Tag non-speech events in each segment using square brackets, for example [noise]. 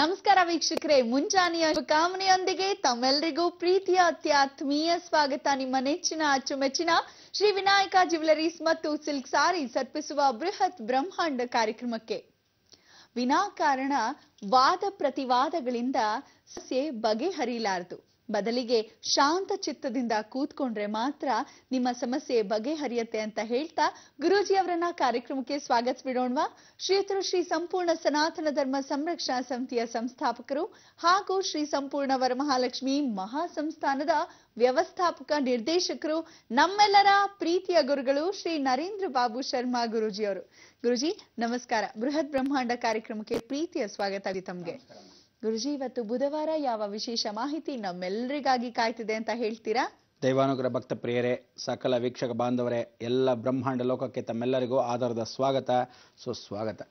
ನಮಸ್ಕಾರ ವೀಕ್ಷಕರೇ ಮುಂಜಾನೆಯ ಶುಭಕಾಮನೆಯೊಂದಿಗೆ ತಮ್ಮೆಲ್ಲರಿಗೂ ಪ್ರೀತಿಯ ಅತ್ಯಾತ್ಮೀಯ ಸ್ವಾಗತ ನಿಮ್ಮ ನೆಚ್ಚಿನ ಅಚ್ಚುಮೆಚ್ಚಿನ ಶ್ರೀ ವಿನಾಯಕ ಜ್ಯುವೆಲರೀಸ್ ಮತ್ತು ಸಿಲ್ಕ್ ಸಾರಿ ಸರ್ಪಿಸುವ ಬೃಹತ್ ಬ್ರಹ್ಮಾಂಡ ಕಾರ್ಯಕ್ರಮಕ್ಕೆ ವಿನಾಕಾರಣ ವಾದ ಪ್ರತಿವಾದಗಳಿಂದ ಸಸ್ಯ ಬಗೆಹರಿಯಲಾರದು ಬದಲಿಗೆ ಶಾಂತ ಚಿತ್ತದಿಂದ ಕೂತ್ಕೊಂಡ್ರೆ ಮಾತ್ರ ನಿಮ್ಮ ಸಮಸ್ಯೆ ಬಗೆಹರಿಯತ್ತೆ ಅಂತ ಹೇಳ್ತಾ ಗುರೂಜಿ ಅವರನ್ನ ಕಾರ್ಯಕ್ರಮಕ್ಕೆ ಸ್ವಾಗತಿಸ್ಬಿಡೋಣವಾ ಶ್ರೀತರು ಶ್ರೀ ಸಂಪೂರ್ಣ ಸನಾತನ ಧರ್ಮ ಸಂರಕ್ಷಣಾ ಸಮಿತಿಯ ಸಂಸ್ಥಾಪಕರು ಹಾಗೂ ಶ್ರೀ ಸಂಪೂರ್ಣ ವರಮಹಾಲಕ್ಷ್ಮಿ ಮಹಾ ಸಂಸ್ಥಾನದ ವ್ಯವಸ್ಥಾಪಕ ನಿರ್ದೇಶಕರು ನಮ್ಮೆಲ್ಲರ ಪ್ರೀತಿಯ ಗುರುಗಳು ಶ್ರೀ ನರೇಂದ್ರ ಬಾಬು ಶರ್ಮಾ ಗುರೂಜಿ ಅವರು ಗುರುಜಿ ನಮಸ್ಕಾರ ಬೃಹತ್ ಬ್ರಹ್ಮಾಂಡ ಕಾರ್ಯಕ್ರಮಕ್ಕೆ ಪ್ರೀತಿಯ ಸ್ವಾಗತ ತಮಗೆ ಗುರುಜಿ ಇವತ್ತು ಬುಧವಾರ ಯಾವ ವಿಶೇಷ ಮಾಹಿತಿ ನಮ್ಮೆಲ್ಲರಿಗಾಗಿ ಕಾಯ್ತಿದೆ ಅಂತ ಹೇಳ್ತೀರಾ ದೈವಾನುಗ್ರಹ ಭಕ್ತ ಪ್ರಿಯರೇ ಸಕಲ ವೀಕ್ಷಕ ಬಾಂಧವರೇ ಎಲ್ಲ ಬ್ರಹ್ಮಾಂಡ ಲೋಕಕ್ಕೆ ತಮ್ಮೆಲ್ಲರಿಗೂ ಆಧಾರದ ಸ್ವಾಗತ ಸುಸ್ವಾಗತ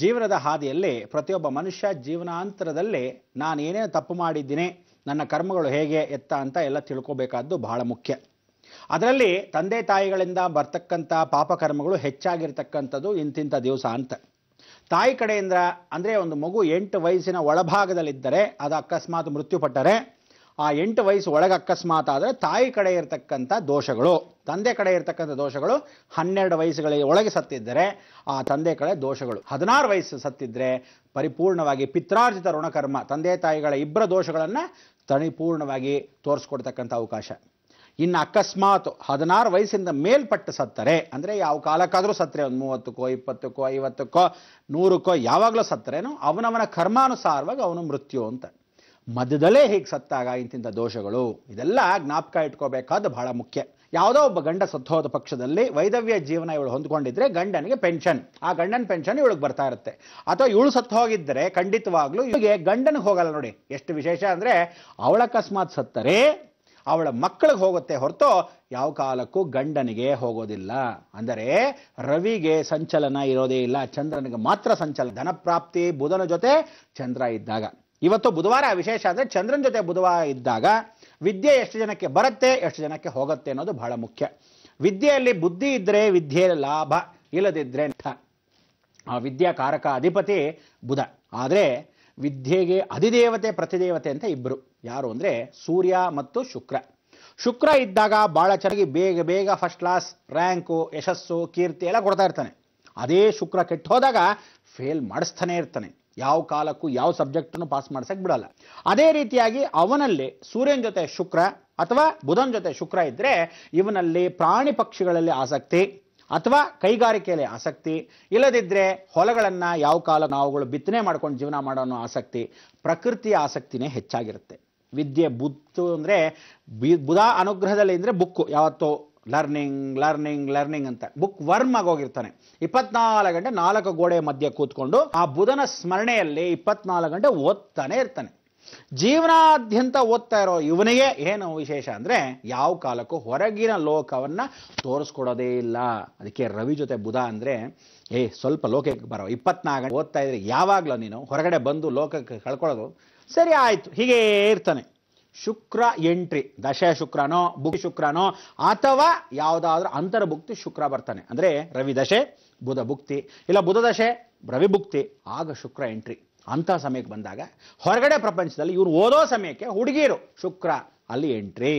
ಜೀವನದ ಹಾದಿಯಲ್ಲಿ ಪ್ರತಿಯೊಬ್ಬ ಮನುಷ್ಯ ಜೀವನಾಂತರದಲ್ಲಿ ನಾನು ಏನೇನು ತಪ್ಪು ಮಾಡಿದ್ದೀನಿ ನನ್ನ ಕರ್ಮಗಳು ಹೇಗೆ ಎತ್ತ ಅಂತ ಎಲ್ಲ ತಿಳ್ಕೋಬೇಕಾದ್ದು ಬಹಳ ಮುಖ್ಯ ಅದರಲ್ಲಿ ತಂದೆ ತಾಯಿಗಳಿಂದ ಬರ್ತಕ್ಕಂಥ ಪಾಪಕರ್ಮಗಳು ಹೆಚ್ಚಾಗಿರ್ತಕ್ಕಂಥದ್ದು ಇಂತಿಂಥ ದಿವಸ ಅಂತ ತಾಯಿ ಕಡೆಯಿಂದ ಅಂದರೆ ಒಂದು ಮಗು ಎಂಟು ವಯಸ್ಸಿನ ಒಳಭಾಗದಲ್ಲಿದ್ದರೆ ಅದು ಅಕಸ್ಮಾತ್ ಮೃತ್ಯುಪಟ್ಟರೆ ಆ ಎಂಟು ವಯಸ್ಸು ಒಳಗೆ ಅಕಸ್ಮಾತ್ ಆದರೆ ತಾಯಿ ಕಡೆ ಇರತಕ್ಕಂಥ ದೋಷಗಳು ತಂದೆ ಕಡೆ ಇರತಕ್ಕಂಥ ದೋಷಗಳು ಹನ್ನೆರಡು ವಯಸ್ಸುಗಳಿಗೆ ಒಳಗೆ ಸತ್ತಿದ್ದರೆ ಆ ತಂದೆ ಕಡೆ ದೋಷಗಳು ಹದಿನಾರು ವಯಸ್ಸು ಸತ್ತಿದ್ದರೆ ಪರಿಪೂರ್ಣವಾಗಿ ಪಿತ್ರಾರ್ಜಿತ ಋಣಕರ್ಮ ತಂದೆ ತಾಯಿಗಳ ಇಬ್ಬರ ದೋಷಗಳನ್ನು ತಣಿಪೂರ್ಣವಾಗಿ ತೋರಿಸ್ಕೊಡ್ತಕ್ಕಂಥ ಅವಕಾಶ ಇನ್ನು ಅಕಸ್ಮಾತ್ ಹದಿನಾರು ವಯಸ್ಸಿಂದ ಮೇಲ್ಪಟ್ಟು ಸತ್ತರೆ ಅಂದರೆ ಯಾವ ಕಾಲಕ್ಕಾದರೂ ಸತ್ತರೆ ಒಂದು ಮೂವತ್ತಕ್ಕೋ ಇಪ್ಪತ್ತಕ್ಕೋ ಐವತ್ತಕ್ಕೋ ನೂರಕ್ಕೋ ಯಾವಾಗಲೂ ಸತ್ತರೇನೋ ಅವನವನ ಕರ್ಮಾನುಸಾರವಾಗಿ ಅವನು ಮೃತ್ಯು ಅಂತ ಮಧ್ಯದಲ್ಲೇ ಹೀಗೆ ಸತ್ತಾಗ ಇಂತಿಂಥ ದೋಷಗಳು ಇದೆಲ್ಲ ಜ್ಞಾಪಕ ಇಟ್ಕೋಬೇಕಾದ ಬಹಳ ಮುಖ್ಯ ಯಾವುದೋ ಒಬ್ಬ ಗಂಡ ಸತ್ತೋದ ಪಕ್ಷದಲ್ಲಿ ವೈದವ್ಯ ಜೀವನ ಇವಳು ಹೊಂದ್ಕೊಂಡಿದ್ರೆ ಗಂಡನಿಗೆ ಪೆನ್ಷನ್ ಆ ಗಂಡನ ಪೆನ್ಷನ್ ಇವಳಿಗೆ ಬರ್ತಾ ಇರುತ್ತೆ ಅಥವಾ ಇವಳು ಸತ್ತು ಹೋಗಿದ್ದರೆ ಖಂಡಿತವಾಗ್ಲೂ ಇವಳಿಗೆ ಗಂಡನಿಗೆ ಹೋಗಲ್ಲ ನೋಡಿ ಎಷ್ಟು ವಿಶೇಷ ಅಂದರೆ ಅವಳ ಅಕಸ್ಮಾತ್ ಸತ್ತರೆ ಅವಳ ಮಕ್ಕಳಿಗೆ ಹೋಗುತ್ತೆ ಹೊರತು ಯಾವ ಕಾಲಕ್ಕೂ ಗಂಡನಿಗೆ ಹೋಗೋದಿಲ್ಲ ಅಂದರೆ ರವಿಗೆ ಸಂಚಲನ ಇರೋದೇ ಇಲ್ಲ ಚಂದ್ರನಿಗೆ ಮಾತ್ರ ಸಂಚಲನ ಧನಪ್ರಾಪ್ತಿ ಬುಧನ ಜೊತೆ ಚಂದ್ರ ಇದ್ದಾಗ ಇವತ್ತು ಬುಧವಾರ ವಿಶೇಷ ಅಂದರೆ ಚಂದ್ರನ ಜೊತೆ ಬುಧವಾರ ಇದ್ದಾಗ ವಿದ್ಯೆ ಎಷ್ಟು ಜನಕ್ಕೆ ಬರುತ್ತೆ ಎಷ್ಟು ಜನಕ್ಕೆ ಹೋಗುತ್ತೆ ಅನ್ನೋದು ಬಹಳ ಮುಖ್ಯ ವಿದ್ಯೆಯಲ್ಲಿ ಬುದ್ಧಿ ಇದ್ದರೆ ವಿದ್ಯೆಯಲ್ಲಿ ಲಾಭ ಇಲ್ಲದಿದ್ದರೆ ಆ ಕಾರಕ ಅಧಿಪತಿ ಬುಧ ಆದರೆ ವಿದ್ಯೆಗೆ ಅಧಿದೇವತೆ ಪ್ರತಿದೇವತೆ ಅಂತ ಇಬ್ಬರು ಯಾರು ಅಂದರೆ ಸೂರ್ಯ ಮತ್ತು ಶುಕ್ರ ಶುಕ್ರ ಇದ್ದಾಗ ಭಾಳ ಚೆನ್ನಾಗಿ ಬೇಗ ಬೇಗ ಫಸ್ಟ್ ಕ್ಲಾಸ್ ರ್ಯಾಂಕು ಯಶಸ್ಸು ಕೀರ್ತಿ ಎಲ್ಲ ಕೊಡ್ತಾ ಇರ್ತಾನೆ ಅದೇ ಶುಕ್ರ ಕೆಟ್ಟು ಹೋದಾಗ ಫೇಲ್ ಮಾಡಿಸ್ತಾನೆ ಇರ್ತಾನೆ ಯಾವ ಕಾಲಕ್ಕೂ ಯಾವ ಸಬ್ಜೆಕ್ಟನ್ನು ಪಾಸ್ ಮಾಡಿಸೋಕ್ಕೆ ಬಿಡಲ್ಲ ಅದೇ ರೀತಿಯಾಗಿ ಅವನಲ್ಲಿ ಸೂರ್ಯನ ಜೊತೆ ಶುಕ್ರ ಅಥವಾ ಬುಧನ ಜೊತೆ ಶುಕ್ರ ಇದ್ದರೆ ಇವನಲ್ಲಿ ಪ್ರಾಣಿ ಪಕ್ಷಿಗಳಲ್ಲಿ ಆಸಕ್ತಿ ಅಥವಾ ಕೈಗಾರಿಕೆಯಲ್ಲಿ ಆಸಕ್ತಿ ಇಲ್ಲದಿದ್ದರೆ ಹೊಲಗಳನ್ನು ಯಾವ ಕಾಲ ನಾವುಗಳು ಬಿತ್ತನೆ ಮಾಡ್ಕೊಂಡು ಜೀವನ ಮಾಡೋ ಆಸಕ್ತಿ ಪ್ರಕೃತಿಯ ಆಸಕ್ತಿನೇ ಹೆಚ್ಚಾಗಿರುತ್ತೆ ವಿದ್ಯೆ ಬುತ್ತು ಅಂದರೆ ಬುಧ ಅನುಗ್ರಹದಲ್ಲಿ ಅಂದರೆ ಬುಕ್ಕು ಯಾವತ್ತೋ ಲರ್ನಿಂಗ್ ಲರ್ನಿಂಗ್ ಲರ್ನಿಂಗ್ ಅಂತ ಬುಕ್ ವರ್ಮ್ ಆಗೋಗಿರ್ತಾನೆ ಇಪ್ಪತ್ನಾಲ್ಕು ಗಂಟೆ ನಾಲ್ಕು ಗೋಡೆ ಮಧ್ಯೆ ಕೂತ್ಕೊಂಡು ಆ ಬುಧನ ಸ್ಮರಣೆಯಲ್ಲಿ ಇಪ್ಪತ್ನಾಲ್ಕು ಗಂಟೆ ಓದ್ತಾನೆ ಇರ್ತಾನೆ ಜೀವನಾದ್ಯಂತ ಓದ್ತಾ ಇರೋ ಇವನಿಗೆ ಏನು ವಿಶೇಷ ಅಂದರೆ ಯಾವ ಕಾಲಕ್ಕೂ ಹೊರಗಿನ ಲೋಕವನ್ನು ತೋರಿಸ್ಕೊಡೋದೇ ಇಲ್ಲ ಅದಕ್ಕೆ ರವಿ ಜೊತೆ ಬುಧ ಅಂದರೆ ಏಯ್ ಸ್ವಲ್ಪ ಲೋಕಕ್ಕೆ ಬರೋ ಇಪ್ಪತ್ನಾಲ್ಕು ಗಂಟೆ ಓದ್ತಾ ಇದ್ರೆ ಯಾವಾಗಲೂ ನೀನು ಹೊರಗಡೆ ಬಂದು ಲೋಕಕ್ಕೆ ಕಳ್ಕೊಳ್ಳೋದು ಸರಿ ಆಯಿತು ಹೀಗೇ ಇರ್ತಾನೆ ಶುಕ್ರ ಎಂಟ್ರಿ ದಶ ಶುಕ್ರನೋ ಬುಕ್ ಶುಕ್ರನೋ ಅಥವಾ ಯಾವುದಾದ್ರೂ ಅಂತರ್ಭುಕ್ತಿ ಶುಕ್ರ ಬರ್ತಾನೆ ಅಂದರೆ ರವಿ ದಶೆ ಬುಧ ಭುಕ್ತಿ ಇಲ್ಲ ಬುಧ ದಶೆ ರವಿ ಆಗ ಶುಕ್ರ ಎಂಟ್ರಿ ಅಂಥ ಸಮಯಕ್ಕೆ ಬಂದಾಗ ಹೊರಗಡೆ ಪ್ರಪಂಚದಲ್ಲಿ ಇವರು ಓದೋ ಸಮಯಕ್ಕೆ ಹುಡುಗಿಯರು ಶುಕ್ರ ಅಲ್ಲಿ ಎಂಟ್ರಿ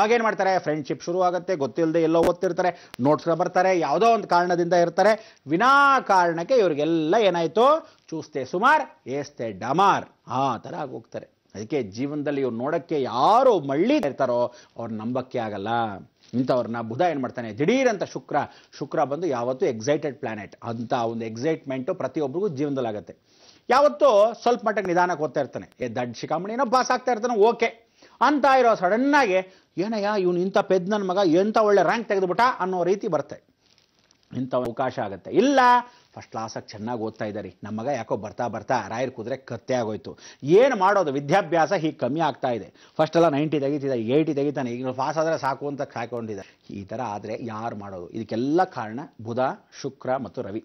ಆಗೇನು ಮಾಡ್ತಾರೆ ಫ್ರೆಂಡ್ಶಿಪ್ ಶುರು ಆಗುತ್ತೆ ಗೊತ್ತಿಲ್ಲದೆ ಎಲ್ಲೋ ಓದ್ತಿರ್ತಾರೆ ನೋಟ್ಸ್ಗಳು ಬರ್ತಾರೆ ಯಾವುದೋ ಒಂದು ಕಾರಣದಿಂದ ಇರ್ತಾರೆ ವಿನಾ ಕಾರಣಕ್ಕೆ ಇವರಿಗೆಲ್ಲ ಏನಾಯ್ತು ಚೂಸ್ತೆ ಸುಮಾರ್ ಏಸ್ತೆ ಡಮಾರ್ ಆ ಥರ ಆಗೋಗ್ತಾರೆ ಅದಕ್ಕೆ ಜೀವನದಲ್ಲಿ ಇವ್ರು ನೋಡೋಕ್ಕೆ ಯಾರು ಮಳ್ಳಿ ಇರ್ತಾರೋ ಅವ್ರ ನಂಬಕ್ಕೆ ಆಗಲ್ಲ ಇಂಥವ್ರನ್ನ ಬುಧ ಏನು ಮಾಡ್ತಾನೆ ದಿಢೀರ್ ಅಂತ ಶುಕ್ರ ಶುಕ್ರ ಬಂದು ಯಾವತ್ತೂ ಎಕ್ಸೈಟೆಡ್ ಪ್ಲಾನೆಟ್ ಅಂತ ಒಂದು ಎಕ್ಸೈಟ್ಮೆಂಟು ಪ್ರತಿಯೊಬ್ಬರಿಗೂ ಜೀವನದಲ್ಲಾಗತ್ತೆ ಯಾವತ್ತೂ ಸ್ವಲ್ಪ ಮಟ್ಟಕ್ಕೆ ನಿಧಾನಕ್ಕೆ ಓದ್ತಾ ಇರ್ತಾನೆ ಎ ದಡ್ ಏನೋ ಪಾಸ್ ಆಗ್ತಾ ಇರ್ತಾನೆ ಓಕೆ ಅಂತ ಇರೋ ಸಡನ್ನಾಗಿ ಏನಯ್ಯ ಇವನು ಇಂಥ ಪೆದ್ ನನ್ನ ಮಗ ಎಂಥ ಒಳ್ಳೆ ರ್ಯಾಂಕ್ ತೆಗೆದುಬಿಟ್ಟ ಅನ್ನೋ ರೀತಿ ಬರುತ್ತೆ ಇಂಥ ಅವಕಾಶ ಆಗುತ್ತೆ ಇಲ್ಲ ಫಸ್ಟ್ ಕ್ಲಾಸಾಗಿ ಚೆನ್ನಾಗಿ ಓದ್ತಾ ಇದ್ದಾರೆ ನಮ್ಮ ಮಗ ಯಾಕೋ ಬರ್ತಾ ಬರ್ತಾ ರಾಯರ್ ಕುದುರೆ ಕತ್ತೆ ಆಗೋಯ್ತು ಏನು ಮಾಡೋದು ವಿದ್ಯಾಭ್ಯಾಸ ಹೀಗೆ ಕಮ್ಮಿ ಆಗ್ತಾ ಇದೆ ಫಸ್ಟ್ ಎಲ್ಲ ನೈಂಟಿ ತೆಗಿತಿದ್ದ ಏಯ್ಟಿ ತೆಗಿತಾನೆ ಈಗ ಪಾಸ್ ಆದರೆ ಸಾಕು ಅಂತ ಕಾಯ್ಕೊಂಡಿದೆ ಈ ಥರ ಆದರೆ ಯಾರು ಮಾಡೋದು ಇದಕ್ಕೆಲ್ಲ ಕಾರಣ ಬುಧ ಶುಕ್ರ ಮತ್ತು ರವಿ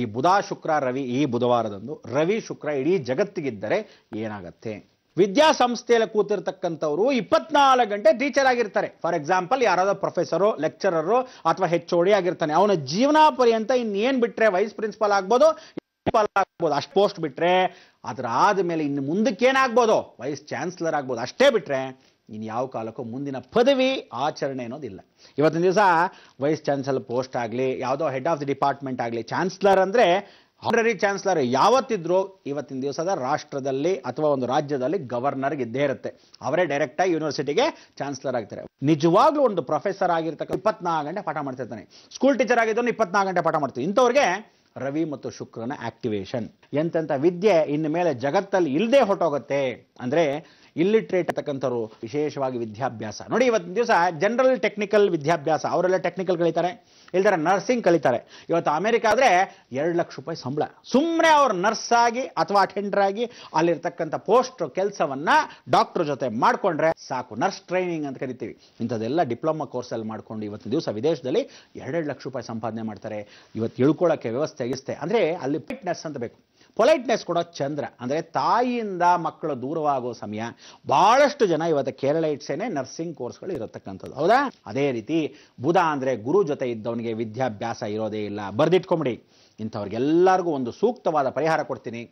ಈ ಬುಧ ಶುಕ್ರ ರವಿ ಈ ಬುಧವಾರದಂದು ರವಿ ಶುಕ್ರ ಇಡೀ ಜಗತ್ತಿಗಿದ್ದರೆ ಏನಾಗತ್ತೆ ವಿದ್ಯಾಸಂಸ್ಥೆಯಲ್ಲಿ ಕೂತಿರ್ತಕ್ಕಂಥವ್ರು ಇಪ್ಪತ್ನಾಲ್ಕು ಗಂಟೆ ಟೀಚರ್ ಆಗಿರ್ತಾರೆ ಫಾರ್ ಎಕ್ಸಾಂಪಲ್ ಯಾರಾದ್ರೂ ಪ್ರೊಫೆಸರು ಲೆಕ್ಚರರು ಅಥವಾ ಓಡಿ ಆಗಿರ್ತಾನೆ ಅವನ ಜೀವನ ಪರ್ಯಂತ ಇನ್ನೇನು ಬಿಟ್ರೆ ವೈಸ್ ಪ್ರಿನ್ಸಿಪಾಲ್ ಆಗ್ಬೋದು ಆಗ್ಬೋದು ಅಷ್ಟು ಪೋಸ್ಟ್ ಬಿಟ್ರೆ ಅದ್ರ ಆದ್ಮೇಲೆ ಇನ್ನು ಮುಂದಕ್ಕೆ ವೈಸ್ ಚಾನ್ಸಲರ್ ಆಗ್ಬೋದು ಅಷ್ಟೇ ಬಿಟ್ರೆ ಇನ್ನು ಯಾವ ಕಾಲಕ್ಕೂ ಮುಂದಿನ ಪದವಿ ಆಚರಣೆ ಅನ್ನೋದಿಲ್ಲ ಇವತ್ತಿನ ದಿವಸ ವೈಸ್ ಚಾನ್ಸಲರ್ ಪೋಸ್ಟ್ ಆಗಲಿ ಯಾವುದೋ ಹೆಡ್ ಆಫ್ ದಿ ಡಿಪಾರ್ಟ್ಮೆಂಟ್ ಆಗಲಿ ಚಾನ್ಸಲರ್ ಅಂದರೆ ಆನರರಿ ಚಾನ್ಸಲರ್ ಯಾವತ್ತಿದ್ರು ಇವತ್ತಿನ ದಿವಸದ ರಾಷ್ಟ್ರದಲ್ಲಿ ಅಥವಾ ಒಂದು ರಾಜ್ಯದಲ್ಲಿ ಗವರ್ನರ್ಗೆ ಇದ್ದೇ ಇರುತ್ತೆ ಅವರೇ ಡೈರೆಕ್ಟ್ ಆಗಿ ಯೂನಿವರ್ಸಿಟಿಗೆ ಚಾನ್ಸಲರ್ ಆಗ್ತಾರೆ ನಿಜವಾಗ್ಲೂ ಒಂದು ಪ್ರೊಫೆಸರ್ ಆಗಿರ್ತಕ್ಕಂಥ ಇಪ್ಪತ್ನಾಲ್ಕು ಗಂಟೆ ಪಾಠ ಮಾಡ್ತಿರ್ತಾನೆ ಸ್ಕೂಲ್ ಟೀಚರ್ ಆಗಿದ್ದವನು ಇಪ್ಪತ್ನಾಲ್ಕು ಗಂಟೆ ಪಾಠ ಮಾಡ್ತೀವಿ ಇಂಥವ್ರಿಗೆ ರವಿ ಮತ್ತು ಶುಕ್ರನ ಆಕ್ಟಿವೇಶನ್ ಎಂತೆಂಥ ವಿದ್ಯೆ ಇನ್ನು ಮೇಲೆ ಜಗತ್ತಲ್ಲಿ ಇಲ್ಲದೆ ಹೊಟ್ಟೋಗುತ್ತೆ ಅಂದರೆ ಇಲ್ಲಿಟ್ರೇಟ್ ಅಂತಕ್ಕಂಥವ್ರು ವಿಶೇಷವಾಗಿ ವಿದ್ಯಾಭ್ಯಾಸ ನೋಡಿ ಇವತ್ತು ದಿವಸ ಜನರಲ್ ಟೆಕ್ನಿಕಲ್ ವಿದ್ಯಾಭ್ಯಾಸ ಅವರೆಲ್ಲ ಟೆಕ್ನಿಕಲ್ ಕಲಿತಾರೆ ಇಲ್ದಾರೆ ನರ್ಸಿಂಗ್ ಕಲಿತಾರೆ ಇವತ್ತು ಅಮೆರಿಕ ಆದರೆ ಎರಡು ಲಕ್ಷ ರೂಪಾಯಿ ಸಂಬಳ ಸುಮ್ಮನೆ ಅವ್ರು ನರ್ಸ್ ಆಗಿ ಅಥವಾ ಅಟೆಂಡರ್ ಆಗಿ ಅಲ್ಲಿರ್ತಕ್ಕಂಥ ಪೋಸ್ಟ್ ಕೆಲಸವನ್ನು ಡಾಕ್ಟರ್ ಜೊತೆ ಮಾಡಿಕೊಂಡ್ರೆ ಸಾಕು ನರ್ಸ್ ಟ್ರೈನಿಂಗ್ ಅಂತ ಕರಿತೀವಿ ಇಂಥದ್ದೆಲ್ಲ ಡಿಪ್ಲೊಮಾ ಕೋರ್ಸಲ್ಲಿ ಮಾಡ್ಕೊಂಡು ಇವತ್ತು ದಿವಸ ವಿದೇಶದಲ್ಲಿ ಎರಡೆರಡು ಲಕ್ಷ ರೂಪಾಯಿ ಸಂಪಾದನೆ ಮಾಡ್ತಾರೆ ಇವತ್ತು ಇಳ್ಕೊಳ್ಳೋಕ್ಕೆ ವ್ಯವಸ್ಥೆ ಆಗಿಸ್ತೆ ಅಂದರೆ ಅಲ್ಲಿ ಫಿಟ್ನೆಸ್ ಅಂತ ಬೇಕು ಪೊಲೈಟ್ನೆಸ್ ಕೊಡೋ ಚಂದ್ರ ಅಂದರೆ ತಾಯಿಯಿಂದ ಮಕ್ಕಳು ದೂರವಾಗೋ ಸಮಯ ಭಾಳಷ್ಟು ಜನ ಇವತ್ತು ಕೇರಳ ಇಟ್ಸೇನೆ ನರ್ಸಿಂಗ್ ಕೋರ್ಸ್ಗಳು ಇರತಕ್ಕಂಥದ್ದು ಹೌದಾ ಅದೇ ರೀತಿ ಬುಧ ಅಂದರೆ ಗುರು ಜೊತೆ ಇದ್ದವನಿಗೆ ವಿದ್ಯಾಭ್ಯಾಸ ಇರೋದೇ ಇಲ್ಲ ಬರ್ದಿಟ್ಕೊಂಬಿಡಿ ಇಂಥವ್ರಿಗೆಲ್ಲರಿಗೂ ಒಂದು ಸೂಕ್ತವಾದ ಪರಿಹಾರ ಕೊಡ್ತೀನಿ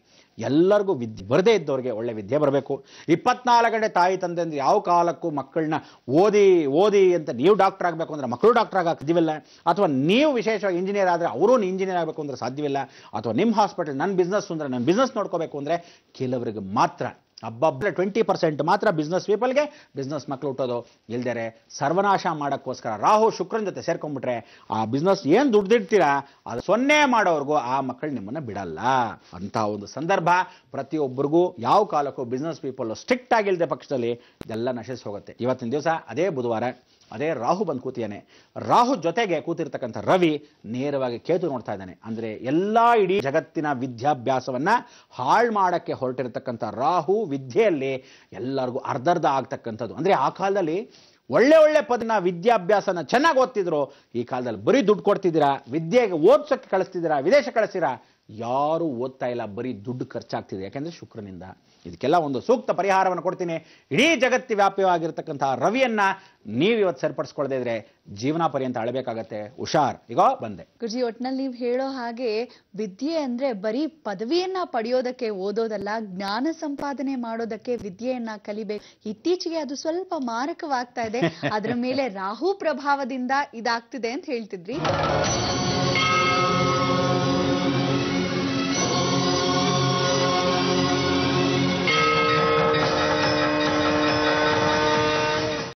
ಎಲ್ಲರಿಗೂ ವಿದ್ಯೆ ಬರದೇ ಇದ್ದವ್ರಿಗೆ ಒಳ್ಳೆ ವಿದ್ಯೆ ಬರಬೇಕು ಇಪ್ಪತ್ನಾಲ್ಕು ಗಂಟೆ ತಾಯಿ ತಂದೆ ಅಂದರೆ ಯಾವ ಕಾಲಕ್ಕೂ ಮಕ್ಕಳನ್ನ ಓದಿ ಓದಿ ಅಂತ ನೀವು ಡಾಕ್ಟರ್ ಆಗಬೇಕು ಅಂದರೆ ಮಕ್ಕಳು ಡಾಕ್ಟರ್ ಆಗಕ್ಕಿದಿವಿಲ್ಲ ಅಥವಾ ನೀವು ವಿಶೇಷವಾಗಿ ಇಂಜಿನಿಯರ್ ಆದರೆ ಅವರೂ ಇಂಜಿನಿಯರ್ ಆಗಬೇಕು ಅಂದರೆ ಸಾಧ್ಯವಿಲ್ಲ ಅಥವಾ ನಿಮ್ಮ ಹಾಸ್ಪಿಟಲ್ ನನ್ನ ಬಿಸ್ನೆಸ್ ಅಂದರೆ ನನ್ನ ಬಿಸ್ನೆಸ್ ನೋಡ್ಕೋಬೇಕು ಅಂದರೆ ಕೆಲವರಿಗೆ ಮಾತ್ರ ಹಬ್ಬ ಟ್ವೆಂಟಿ ಪರ್ಸೆಂಟ್ ಮಾತ್ರ ಬಿಸ್ನೆಸ್ ಪೀಪಲ್ಗೆ ಬಿಸ್ನೆಸ್ ಮಕ್ಳು ಹುಟ್ಟೋದು ಇಲ್ದೇರೆ ಸರ್ವನಾಶ ಮಾಡೋಕ್ಕೋಸ್ಕರ ರಾಹು ಶುಕ್ರನ ಜೊತೆ ಸೇರ್ಕೊಂಡ್ಬಿಟ್ರೆ ಆ ಬಿಸ್ನೆಸ್ ಏನು ದುಡ್ದಿಡ್ತೀರಾ ಅದು ಸೊನ್ನೆ ಮಾಡೋವ್ರಿಗೂ ಆ ಮಕ್ಕಳು ನಿಮ್ಮನ್ನು ಬಿಡಲ್ಲ ಅಂತ ಒಂದು ಸಂದರ್ಭ ಪ್ರತಿಯೊಬ್ಬರಿಗೂ ಯಾವ ಕಾಲಕ್ಕೂ ಬಿಸ್ನೆಸ್ ಪೀಪಲ್ ಸ್ಟ್ರಿಕ್ಟ್ ಆಗಿಲ್ಲದೆ ಪಕ್ಷದಲ್ಲಿ ಇದೆಲ್ಲ ನಶಿಸಿ ಹೋಗುತ್ತೆ ಇವತ್ತಿನ ದಿವಸ ಅದೇ ಬುಧವಾರ ಅದೇ ರಾಹು ಬಂದು ಕೂತಿದ್ದಾನೆ ರಾಹು ಜೊತೆಗೆ ಕೂತಿರ್ತಕ್ಕಂಥ ರವಿ ನೇರವಾಗಿ ಕೇತು ನೋಡ್ತಾ ಇದ್ದಾನೆ ಅಂದರೆ ಎಲ್ಲ ಇಡೀ ಜಗತ್ತಿನ ವಿದ್ಯಾಭ್ಯಾಸವನ್ನು ಹಾಳು ಮಾಡೋಕ್ಕೆ ಹೊರಟಿರ್ತಕ್ಕಂಥ ರಾಹು ವಿದ್ಯೆಯಲ್ಲಿ ಎಲ್ಲರಿಗೂ ಅರ್ಧರ್ಧ ಆಗ್ತಕ್ಕಂಥದ್ದು ಅಂದರೆ ಆ ಕಾಲದಲ್ಲಿ ಒಳ್ಳೆ ಒಳ್ಳೆ ಪದನ ವಿದ್ಯಾಭ್ಯಾಸನ ಚೆನ್ನಾಗಿ ಓದ್ತಿದ್ರು ಈ ಕಾಲದಲ್ಲಿ ಬರೀ ದುಡ್ಡು ಕೊಡ್ತಿದ್ದೀರಾ ವಿದ್ಯೆಗೆ ಓದ್ಸೋಕ್ಕೆ ಕಳಿಸ್ತಿದ್ದೀರಾ ವಿದೇಶ ಕಳಿಸ್ತೀರಾ ಯಾರು ಓದ್ತಾ ಇಲ್ಲ ಬರೀ ದುಡ್ಡು ಖರ್ಚಾಗ್ತಿದೆ ಯಾಕಂದ್ರೆ ಶುಕ್ರನಿಂದ ಇದಕ್ಕೆಲ್ಲ ಒಂದು ಸೂಕ್ತ ಪರಿಹಾರವನ್ನು ಕೊಡ್ತೀನಿ ಇಡೀ ಜಗತ್ತಿ ವ್ಯಾಪ್ಯವಾಗಿರ್ತಕ್ಕಂಥ ರವಿಯನ್ನ ನೀವು ಇವತ್ತು ಸರಿಪಡಿಸ್ಕೊಳ್ದೆ ಇದ್ರೆ ಜೀವನ ಪರ್ಯಂತ ಅಳಬೇಕಾಗತ್ತೆ ಹುಷಾರ್ ಈಗ ಬಂದೆ ಗುರುಜಿ ಒಟ್ಟಿನಲ್ಲಿ ನೀವು ಹೇಳೋ ಹಾಗೆ ವಿದ್ಯೆ ಅಂದ್ರೆ ಬರೀ ಪದವಿಯನ್ನ ಪಡೆಯೋದಕ್ಕೆ ಓದೋದಲ್ಲ ಜ್ಞಾನ ಸಂಪಾದನೆ ಮಾಡೋದಕ್ಕೆ ವಿದ್ಯೆಯನ್ನ ಕಲಿಬೇಕು ಇತ್ತೀಚೆಗೆ ಅದು ಸ್ವಲ್ಪ ಮಾರಕವಾಗ್ತಾ ಇದೆ [laughs] ಅದರ ಮೇಲೆ ರಾಹು ಪ್ರಭಾವದಿಂದ ಇದಾಗ್ತಿದೆ ಅಂತ ಹೇಳ್ತಿದ್ರಿ